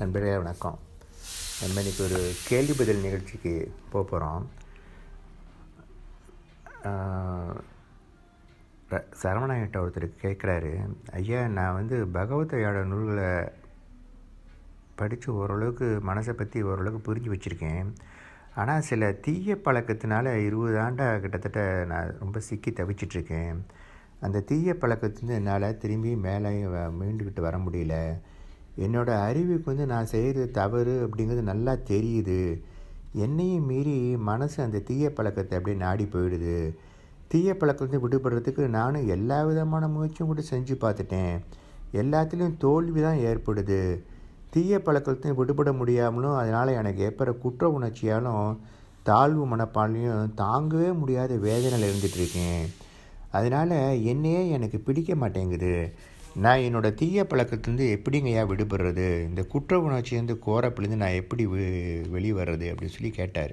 நண்பர்களே வணக்கம் நம்ம இன்றைக்கி ஒரு கேள்வி பதில் நிகழ்ச்சிக்கு போக போகிறோம் சரவணாயிட்ட ஒருத்தர் கேட்குறாரு ஐயா நான் வந்து பகவத்தையோட நூல்களை படித்து ஓரளவுக்கு மனசை பற்றி ஓரளவுக்கு புரிஞ்சு வச்சுருக்கேன் ஆனால் சில தீய பழக்கத்தினால இருபது ஆண்டாக கிட்டத்தட்ட நான் ரொம்ப சிக்கி தவிச்சிட்ருக்கேன் அந்த தீய பழக்கத்துலேருந்து என்னால் திரும்பி மேலே மீண்டுக்கிட்டு வர முடியல என்னோடய அறிவுக்கு வந்து நான் செய்கிறது தவறு அப்படிங்கிறது நல்லா தெரியுது என்னையும் மீறி மனசு அந்த தீய பழக்கத்தை அப்படியே நாடி போயிடுது தீய பழக்கத்தை விடுபடுறதுக்கு நானும் எல்லா விதமான முயற்சியும் கூட செஞ்சு பார்த்துட்டேன் எல்லாத்துலேயும் தோல்வி தான் ஏற்படுது தீய பழக்கத்தையும் விடுபட முடியாமலும் அதனால் எனக்கு ஏற்படுற குற்ற உணர்ச்சியாலும் தாழ்வு மனப்பான்மையும் தாங்கவே முடியாத வேதனையில் இருந்துகிட்ருக்கேன் அதனால் என்னையே எனக்கு பிடிக்க மாட்டேங்குது நான் என்னோடய தீய பழக்கத்துலேருந்து எப்படிங்கய்யா விடுபடுறது இந்த குற்ற உணர்ச்சியிலேருந்து கோரப்பிலேருந்து நான் எப்படி வெளியே வர்றது அப்படின்னு சொல்லி கேட்டார்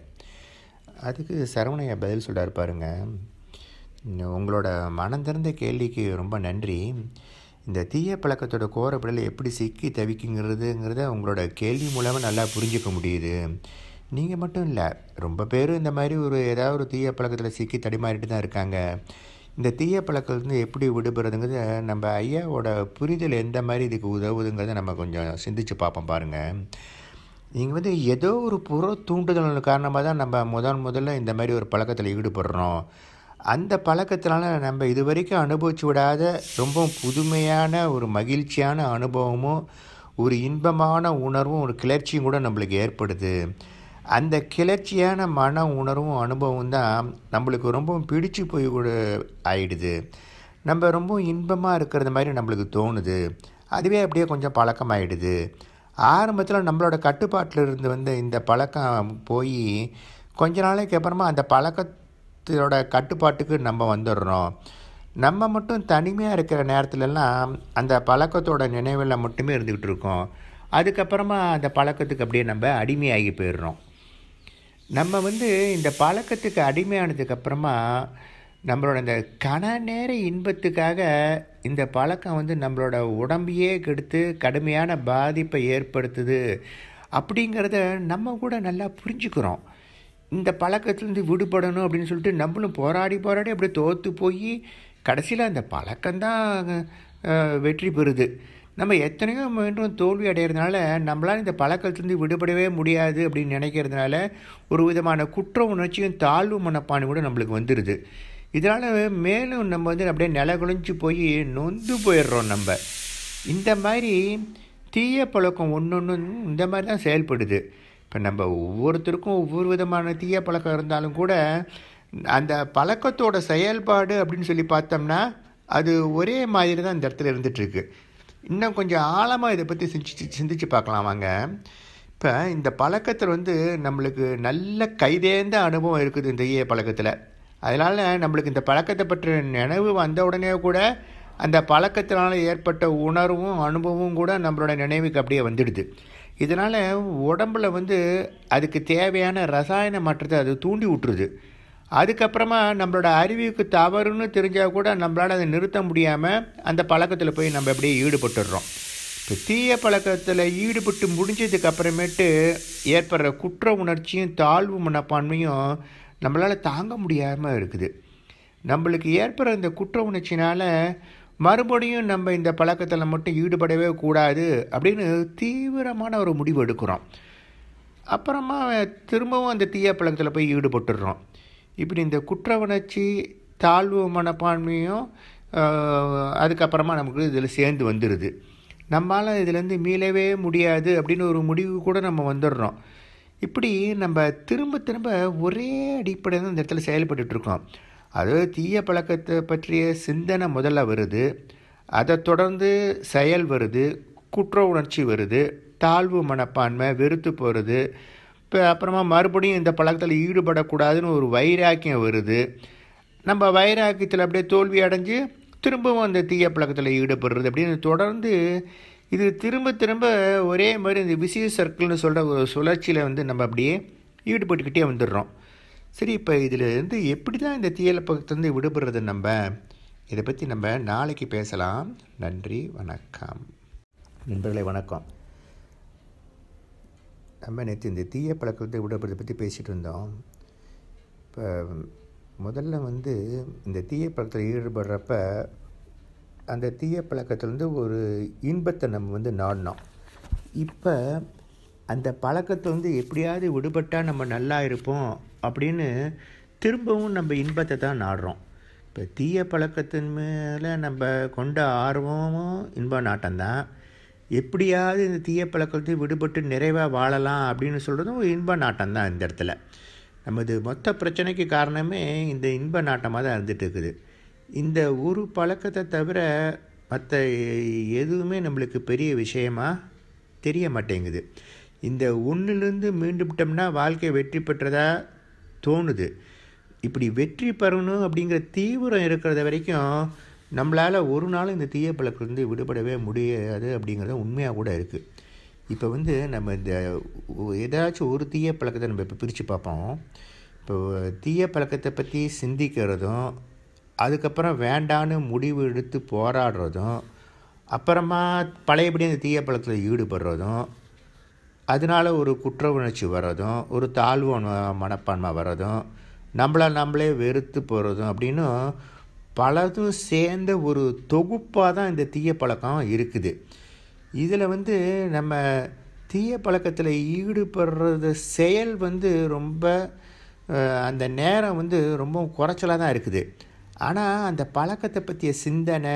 அதுக்கு சரவணையா பதில் சொல்கிறார் பாருங்க உங்களோட மனம் திறந்த கேள்விக்கு ரொம்ப நன்றி இந்த தீய பழக்கத்தோட கோரப்படையில் எப்படி சிக்கி தவிக்குங்கிறதுங்கிறத உங்களோட கேள்வி மூலமாக நல்லா புரிஞ்சுக்க முடியுது நீங்கள் மட்டும் இல்லை ரொம்ப பேர் இந்த மாதிரி ஒரு ஏதாவது ஒரு தீய பழக்கத்தில் சிக்கி தடிமாறிட்டு தான் இருக்காங்க இந்த தீய பழக்கத்துலேருந்து எப்படி விடுபடுறதுங்கிறது நம்ம ஐயாவோட புரிதல் எந்த மாதிரி இதுக்கு உதவுதுங்கிறத நம்ம கொஞ்சம் சிந்தித்து பார்ப்போம் பாருங்கள் நீங்கள் வந்து ஏதோ ஒரு புற தூண்டுதல் காரணமாக தான் நம்ம முதன் முதல்ல இந்த மாதிரி ஒரு பழக்கத்தில் ஈடுபடுறோம் அந்த பழக்கத்தினால நம்ம இது வரைக்கும் அனுபவிச்சு விடாத ரொம்ப புதுமையான ஒரு மகிழ்ச்சியான அனுபவமும் ஒரு இன்பமான உணர்வும் ஒரு கிளர்ச்சியும் கூட நம்மளுக்கு ஏற்படுது அந்த கிளர்ச்சியான மன உணர்வும் அனுபவம் தான் நம்மளுக்கு ரொம்பவும் பிடிச்சு போய் கூட ஆயிடுது நம்ம ரொம்ப இன்பமாக இருக்கிறது மாதிரி நம்மளுக்கு தோணுது அதுவே அப்படியே கொஞ்சம் பழக்கமாகிடுது ஆரம்பத்தில் நம்மளோட கட்டுப்பாட்டில் இருந்து வந்து இந்த பழக்கம் போய் கொஞ்ச நாளைக்கு அப்புறமா அந்த பழக்கத்தோட கட்டுப்பாட்டுக்கு நம்ம வந்துடுறோம் நம்ம மட்டும் தனிமையாக இருக்கிற நேரத்துலலாம் அந்த பழக்கத்தோட நினைவில் மட்டுமே இருந்துக்கிட்டு இருக்கோம் அதுக்கப்புறமா அந்த பழக்கத்துக்கு அப்படியே நம்ம அடிமையாகி போயிடுறோம் நம்ம வந்து இந்த பழக்கத்துக்கு அடிமையானதுக்கப்புறமா நம்மளோட இந்த கன நேர இன்பத்துக்காக இந்த பழக்கம் வந்து நம்மளோட உடம்பையே கெடுத்து கடுமையான பாதிப்பை ஏற்படுத்துது அப்படிங்கிறத நம்ம கூட நல்லா புரிஞ்சுக்கிறோம் இந்த பழக்கத்துலேருந்து விடுபடணும் அப்படின்னு சொல்லிட்டு நம்மளும் போராடி போராடி அப்படியே தோற்று போய் கடைசியில் அந்த பழக்கம்தான் வெற்றி பெறுது நம்ம எத்தனையோ மீண்டும் தோல்வி அடைகிறதுனால நம்மளால் இந்த பழக்கத்திலிருந்து விடுபடவே முடியாது அப்படின்னு நினைக்கிறதுனால ஒரு விதமான குற்ற உணர்ச்சியும் தாழ்வு மனப்பான் கூட நம்மளுக்கு வந்துடுது இதனால் மேலும் நம்ம வந்து அப்படியே நில குளிஞ்சு போய் நொந்து போயிடுறோம் நம்ம இந்த மாதிரி தீய பழக்கம் ஒன்று ஒன்று இந்த மாதிரி தான் செயல்படுது இப்போ நம்ம ஒவ்வொருத்தருக்கும் ஒவ்வொரு விதமான தீய பழக்கம் இருந்தாலும் கூட அந்த பழக்கத்தோட செயல்பாடு அப்படின்னு சொல்லி பார்த்தோம்னா அது ஒரே மாதிரி தான் இந்த இடத்துல இருந்துகிட்ருக்கு இன்னும் கொஞ்சம் ஆழமாக இதை பற்றி சிந்திச்சு சிந்திச்சு பார்க்கலாம் வாங்க இப்போ இந்த பழக்கத்தில் வந்து நம்மளுக்கு நல்ல கைதேர்ந்த அனுபவம் இருக்குது இந்த ஈய பழக்கத்தில் அதனால் நம்மளுக்கு இந்த பழக்கத்தை பற்றிய நினைவு வந்த உடனே கூட அந்த பழக்கத்தினால் ஏற்பட்ட உணர்வும் அனுபவமும் கூட நம்மளோட நினைவுக்கு அப்படியே வந்துடுது இதனால் உடம்பில் வந்து அதுக்கு தேவையான ரசாயன மாற்றத்தை அது தூண்டி விட்டுருது அதுக்கப்புறமா நம்மளோட அறிவுக்கு தவறுன்னு தெரிஞ்சால் கூட நம்மளால் அதை நிறுத்த முடியாமல் அந்த பழக்கத்தில் போய் நம்ம அப்படியே ஈடுபட்டுடுறோம் இப்போ தீய பழக்கத்தில் ஈடுபட்டு முடிஞ்சதுக்கு அப்புறமேட்டு ஏற்படுற குற்ற உணர்ச்சியும் தாழ்வு மனப்பான்மையும் நம்மளால் தாங்க முடியாமல் இருக்குது நம்மளுக்கு ஏற்படுற இந்த குற்ற உணர்ச்சினால் மறுபடியும் நம்ம இந்த பழக்கத்தில் மட்டும் ஈடுபடவே கூடாது அப்படின்னு தீவிரமான ஒரு முடிவு எடுக்கிறோம் அப்புறமா திரும்பவும் அந்த தீய பழக்கத்தில் போய் ஈடுபட்டுடுறோம் இப்படி இந்த குற்ற உணர்ச்சி தாழ்வு மனப்பான்மையும் அதுக்கப்புறமா நமக்கு இதில் சேர்ந்து வந்துடுது நம்மளால் இதுலேருந்து மீளவே முடியாது அப்படின்னு ஒரு முடிவு கூட நம்ம வந்துடுறோம் இப்படி நம்ம திரும்ப திரும்ப ஒரே அடிப்படையில் தான் இந்த இடத்துல செயல்பட்டுருக்கோம் அதாவது தீய பழக்கத்தை பற்றிய சிந்தனை முதல்ல வருது அதை தொடர்ந்து செயல் வருது குற்ற உணர்ச்சி வருது தாழ்வு மனப்பான்மை வெறுத்து போகிறது இப்போ அப்புறமா மறுபடியும் இந்த பழக்கத்தில் ஈடுபடக்கூடாதுன்னு ஒரு வைராக்கியம் வருது நம்ம வைராக்கியத்தில் அப்படியே தோல்வி அடைஞ்சு திரும்பவும் அந்த தீய பழக்கத்தில் ஈடுபடுறது அப்படின்னு தொடர்ந்து இது திரும்ப திரும்ப ஒரே மாதிரி இந்த விசிய சர்க்கிள்னு சொல்கிற ஒரு சுழற்சியில் வந்து நம்ம அப்படியே ஈடுபட்டுக்கிட்டே வந்துடுறோம் சரி இப்போ இதில் இருந்து எப்படி தான் இந்த தீயல பக்கத்துலேருந்து விடுபடுறது நம்ம இதை பற்றி நம்ம நாளைக்கு பேசலாம் நன்றி வணக்கம் நண்பர்களை வணக்கம் நம்ம நேற்று இந்த தீய பழக்கத்தை விடப்படுறதை பற்றி பேசிகிட்டு இருந்தோம் இப்போ முதல்ல வந்து இந்த தீய பழக்கத்தில் ஈடுபடுறப்ப அந்த தீய பழக்கத்துலேருந்து ஒரு இன்பத்தை நம்ம வந்து நாடினோம் இப்போ அந்த பழக்கத்தை வந்து எப்படியாவது விடுபட்டால் நம்ம நல்லா இருப்போம் அப்படின்னு திரும்பவும் நம்ம இன்பத்தை தான் நாடுறோம் இப்போ தீய பழக்கத்தின் மேலே நம்ம கொண்ட ஆர்வமும் இன்ப நாட்டம்தான் எப்படியாவது இந்த தீய பழக்கத்தையும் விடுபட்டு நிறைவாக வாழலாம் அப்படின்னு சொல்கிறதும் இன்ப நாட்டம் தான் இந்த இடத்துல நமது மொத்த பிரச்சனைக்கு காரணமே இந்த இன்ப நாட்டமாக தான் இருந்துகிட்டு இருக்குது இந்த ஒரு பழக்கத்தை தவிர மற்ற எதுவுமே நம்மளுக்கு பெரிய விஷயமாக தெரிய மாட்டேங்குது இந்த ஒன்றுலேருந்து மீண்டுவிட்டோம்னா வாழ்க்கை வெற்றி பெற்றதாக தோணுது இப்படி வெற்றி பெறணும் அப்படிங்கிற தீவிரம் இருக்கிறத வரைக்கும் நம்மளால் ஒரு நாள் இந்த தீய பழக்கிலிருந்து விடுபடவே முடியாது அப்படிங்கிறது உண்மையாக கூட இருக்குது இப்போ வந்து நம்ம இந்த ஏதாச்சும் ஒரு தீய பழக்கத்தை நம்ம இப்போ பிரித்து பார்ப்போம் இப்போ தீய பழக்கத்தை பற்றி சிந்திக்கிறதும் அதுக்கப்புறம் வேண்டான்னு முடிவு எடுத்து போராடுறதும் அப்புறமா பழையபடி அந்த தீய பழக்கத்தில் ஈடுபடுறதும் அதனால் ஒரு குற்ற உணர்ச்சி வர்றதும் ஒரு தாழ்வு மனப்பான்மை வர்றதும் நம்மளை நம்மளே வெறுத்து போகிறதும் அப்படின்னு பலதும் சேர்ந்த ஒரு தொகுப்பாக தான் இந்த தீய பழக்கம் இருக்குது இதில் வந்து நம்ம தீய பழக்கத்தில் ஈடுபடுறது செயல் வந்து ரொம்ப அந்த நேரம் வந்து ரொம்ப குறைச்சலாக தான் இருக்குது ஆனால் அந்த பழக்கத்தை பற்றிய சிந்தனை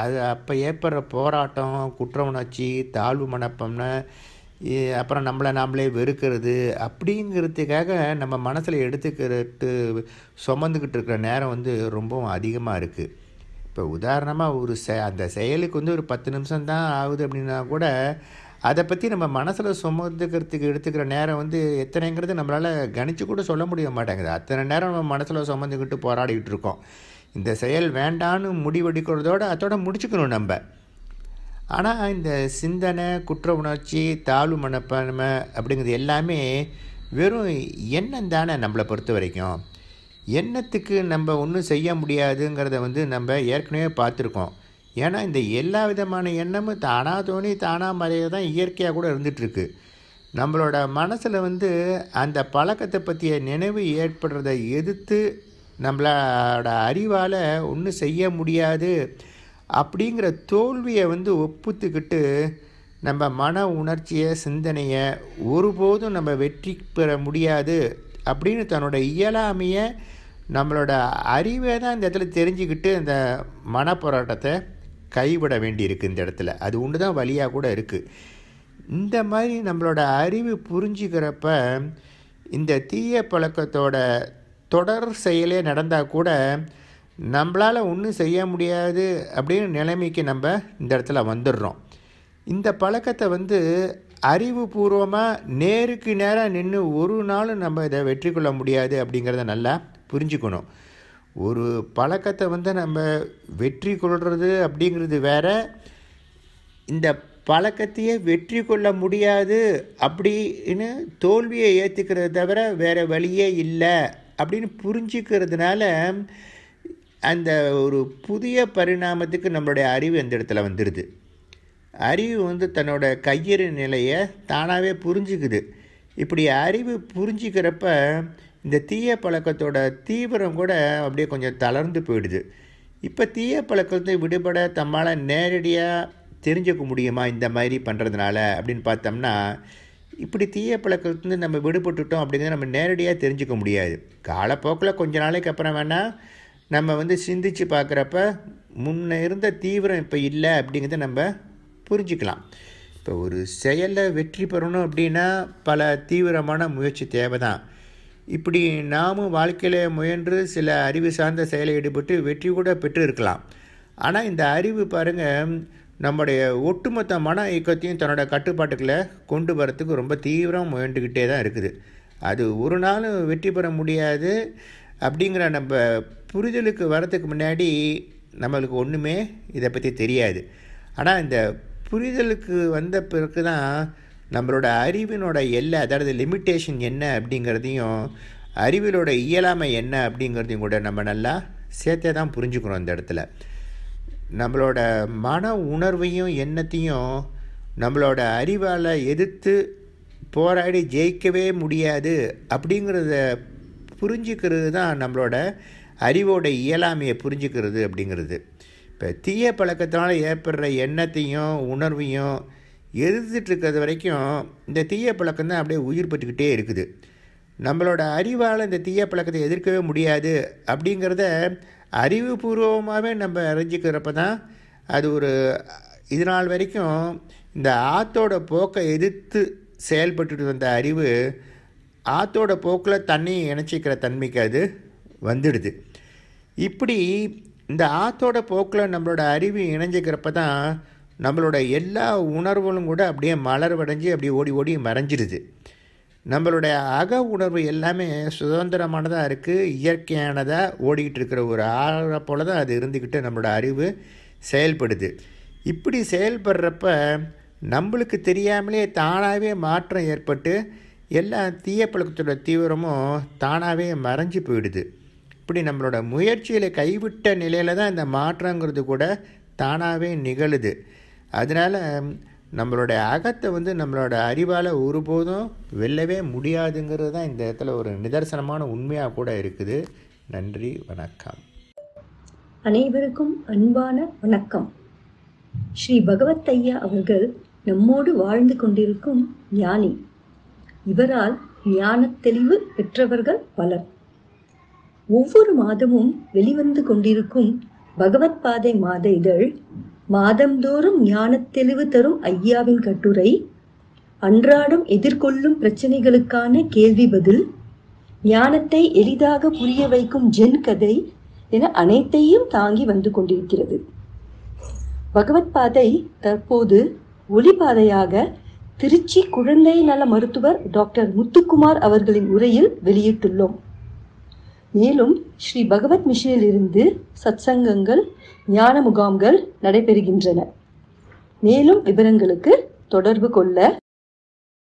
அது அப்போ ஏற்படுற போராட்டம் குற்ற உணர்ச்சி தாழ்வு மனப்பம்னு அப்புறம் நம்மளை நாமளே வெறுக்கிறது அப்படிங்கிறதுக்காக நம்ம மனசில் எடுத்துக்கிட்டு சுமந்துக்கிட்டு இருக்கிற நேரம் வந்து ரொம்பவும் அதிகமாக இருக்குது இப்போ உதாரணமாக ஒரு செ அந்த செயலுக்கு வந்து ஒரு பத்து நிமிஷம் தான் ஆகுது அப்படின்னா கூட அதை பற்றி நம்ம மனசில் சுமந்துக்கிறதுக்கு எடுத்துக்கிற நேரம் வந்து எத்தனைங்கிறது நம்மளால் கணிச்சு கூட சொல்ல முடிய மாட்டேங்குது அத்தனை நேரம் நம்ம மனசில் சுமந்துக்கிட்டு போராடிக்கிட்டு இருக்கோம் இந்த செயல் வேண்டான்னு முடிவெடுக்கிறதோடு அதோட முடிச்சுக்கணும் நம்ம ஆனால் இந்த சிந்தனை குற்ற உணர்ச்சி தாழ்வு மனப்பான்மை அப்படிங்கிறது எல்லாமே வெறும் எண்ணம் தானே நம்மளை பொறுத்த வரைக்கும் எண்ணத்துக்கு நம்ம ஒன்றும் செய்ய முடியாதுங்கிறத வந்து நம்ம ஏற்கனவே பார்த்துருக்கோம் ஏன்னா இந்த எல்லா விதமான எண்ணமும் தானாக தோணி தானாக மறைய தான் இயற்கையாக கூட இருந்துகிட்ருக்கு நம்மளோட மனசில் வந்து அந்த பழக்கத்தை பற்றிய நினைவு ஏற்படுறதை எதிர்த்து நம்மளோட அறிவால் ஒன்றும் செய்ய முடியாது அப்படிங்கிற தோல்வியை வந்து ஒப்புத்துக்கிட்டு நம்ம மன உணர்ச்சியை சிந்தனையை ஒருபோதும் நம்ம வெற்றி பெற முடியாது அப்படின்னு தன்னோட இயலாமையை நம்மளோட அறிவை தான் இந்த இடத்துல தெரிஞ்சுக்கிட்டு அந்த மனப்போராட்டத்தை கைவிட வேண்டியிருக்கு இந்த இடத்துல அது ஒன்று தான் வழியாக கூட இருக்குது இந்த மாதிரி நம்மளோட அறிவு புரிஞ்சுக்கிறப்ப இந்த தீய பழக்கத்தோட தொடர் செயலே நடந்தால் கூட நம்மளால் ஒன்றும் செய்ய முடியாது அப்படின்னு நிலைமைக்கு நம்ம இந்த இடத்துல வந்துடுறோம் இந்த பழக்கத்தை வந்து அறிவுபூர்வமாக நேருக்கு நேராக நின்று ஒரு நாளும் நம்ம இதை வெற்றி கொள்ள முடியாது அப்படிங்கிறத நல்லா புரிஞ்சுக்கணும் ஒரு பழக்கத்தை வந்து நம்ம வெற்றி கொள்வது அப்படிங்கிறது வேற இந்த பழக்கத்தையே வெற்றி கொள்ள முடியாது அப்படின்னு தோல்வியை ஏற்றுக்கிறது தவிர வேறு வழியே இல்லை அப்படின்னு புரிஞ்சுக்கிறதுனால அந்த ஒரு புதிய பரிணாமத்துக்கு நம்மளுடைய அறிவு அந்த இடத்துல வந்துடுது அறிவு வந்து தன்னோட கையிற நிலையை தானாகவே புரிஞ்சுக்குது இப்படி அறிவு புரிஞ்சுக்கிறப்ப இந்த தீய பழக்கத்தோட தீவிரம் கூட அப்படியே கொஞ்சம் தளர்ந்து போயிடுது இப்போ தீய பழக்கத்தை விடுபட தம்மால் நேரடியாக தெரிஞ்சுக்க முடியுமா இந்த மாதிரி பண்ணுறதுனால அப்படின்னு பார்த்தோம்னா இப்படி தீய பழக்கத்துலேருந்து நம்ம விடுபட்டுட்டோம் அப்படிங்கிறத நம்ம நேரடியாக தெரிஞ்சுக்க முடியாது காலப்போக்கில் கொஞ்ச நாளைக்கு அப்புறம் வேணால் நம்ம வந்து சிந்தித்து பார்க்குறப்ப முன்ன இருந்த தீவிரம் இப்போ இல்லை அப்படிங்கிறத நம்ம புரிஞ்சுக்கலாம் இப்போ ஒரு செயலை வெற்றி பெறணும் அப்படின்னா பல தீவிரமான முயற்சி தேவை தான் இப்படி நாமும் வாழ்க்கையில் முயன்று சில அறிவு சார்ந்த செயலை ஈடுபட்டு வெற்றி கூட பெற்று இருக்கலாம் ஆனால் இந்த அறிவு பாருங்கள் நம்முடைய ஒட்டுமொத்த மன இயக்கத்தையும் தன்னோட கட்டுப்பாட்டுக்களை கொண்டு வரத்துக்கு ரொம்ப தீவிரம் முயன்றுக்கிட்டே தான் இருக்குது அது ஒரு நாளும் வெற்றி பெற முடியாது அப்படிங்கிற நம்ம புரிதலுக்கு வரத்துக்கு முன்னாடி நம்மளுக்கு ஒன்றுமே இதை பற்றி தெரியாது ஆனால் இந்த புரிதலுக்கு வந்த பிறகு தான் நம்மளோட அறிவினோட எல்லை அதாவது லிமிட்டேஷன் என்ன அப்படிங்கிறதையும் அறிவிலோட இயலாமை என்ன அப்படிங்கிறதையும் கூட நம்ம நல்லா சேர்த்தே தான் புரிஞ்சுக்கணும் இந்த இடத்துல நம்மளோட மன உணர்வையும் எண்ணத்தையும் நம்மளோட அறிவால் எதிர்த்து போராடி ஜெயிக்கவே முடியாது அப்படிங்கிறத புரிஞ்சுக்கிறது தான் நம்மளோட அறிவோட இயலாமையை புரிஞ்சுக்கிறது அப்படிங்கிறது இப்போ தீய பழக்கத்தினால் ஏற்படுற எண்ணத்தையும் உணர்வையும் எதிர்த்துட்ருக்கிறது வரைக்கும் இந்த தீய பழக்கம் தான் அப்படியே உயிர் பெற்றுக்கிட்டே இருக்குது நம்மளோட அறிவால் இந்த தீய பழக்கத்தை எதிர்க்கவே முடியாது அப்படிங்கிறத அறிவுபூர்வமாகவே நம்ம அறிஞ்சிக்கிறப்ப தான் அது ஒரு இது நாள் வரைக்கும் இந்த ஆத்தோட போக்கை எதிர்த்து செயல்பட்டு வந்த அறிவு ஆற்றோட போக்கில் தண்ணி இணைச்சிக்கிற தன்மைக்கு அது வந்துடுது இப்படி இந்த ஆற்றோட போக்கில் நம்மளோட அறிவு இணைஞ்சிக்கிறப்ப தான் நம்மளோட எல்லா உணர்வுகளும் கூட அப்படியே மலர்வடைஞ்சு அப்படியே ஓடி ஓடி மறைஞ்சிடுது நம்மளுடைய அக உணர்வு எல்லாமே சுதந்திரமானதாக இருக்குது இயற்கையானதாக ஓடிக்கிட்டு இருக்கிற ஒரு ஆளை போல தான் அது இருந்துக்கிட்டு நம்மளோட அறிவு செயல்படுது இப்படி செயல்படுறப்ப நம்மளுக்கு தெரியாமலே தானாகவே மாற்றம் ஏற்பட்டு எல்லா தீய பழக்கத்தோட தீவிரமும் தானாகவே மறைஞ்சு போயிடுது இப்படி நம்மளோட முயற்சியில் கைவிட்ட நிலையில் தான் இந்த மாற்றங்கிறது கூட தானாகவே நிகழுது அதனால் நம்மளோட அகத்தை வந்து நம்மளோட அறிவால் ஒருபோதும் வெல்லவே முடியாதுங்கிறது தான் இந்த இடத்துல ஒரு நிதர்சனமான உண்மையாக கூட இருக்குது நன்றி வணக்கம் அனைவருக்கும் அன்பான வணக்கம் ஸ்ரீ பகவத் ஐயா அவர்கள் நம்மோடு வாழ்ந்து கொண்டிருக்கும் ஞானி இவரால் ஞான தெளிவு பெற்றவர்கள் பலர் ஒவ்வொரு மாதமும் வெளிவந்து கொண்டிருக்கும் பகவத் பாதை மாத இதழ் மாதந்தோறும் ஞானத் தெளிவு தரும் ஐயாவின் கட்டுரை அன்றாடம் எதிர்கொள்ளும் பிரச்சனைகளுக்கான கேள்வி பதில் ஞானத்தை எளிதாக புரிய வைக்கும் ஜென் கதை என அனைத்தையும் தாங்கி வந்து கொண்டிருக்கிறது பகவத் பாதை தற்போது ஒளிபாதையாக திருச்சி குழந்தை நல மருத்துவர் டாக்டர் முத்துக்குமார் அவர்களின் உரையில் வெளியிட்டுள்ளோம் மேலும் ஸ்ரீ பகவத் இருந்து சத்சங்கங்கள் ஞான முகாம்கள் நடைபெறுகின்றன மேலும் விவரங்களுக்கு தொடர்பு கொள்ள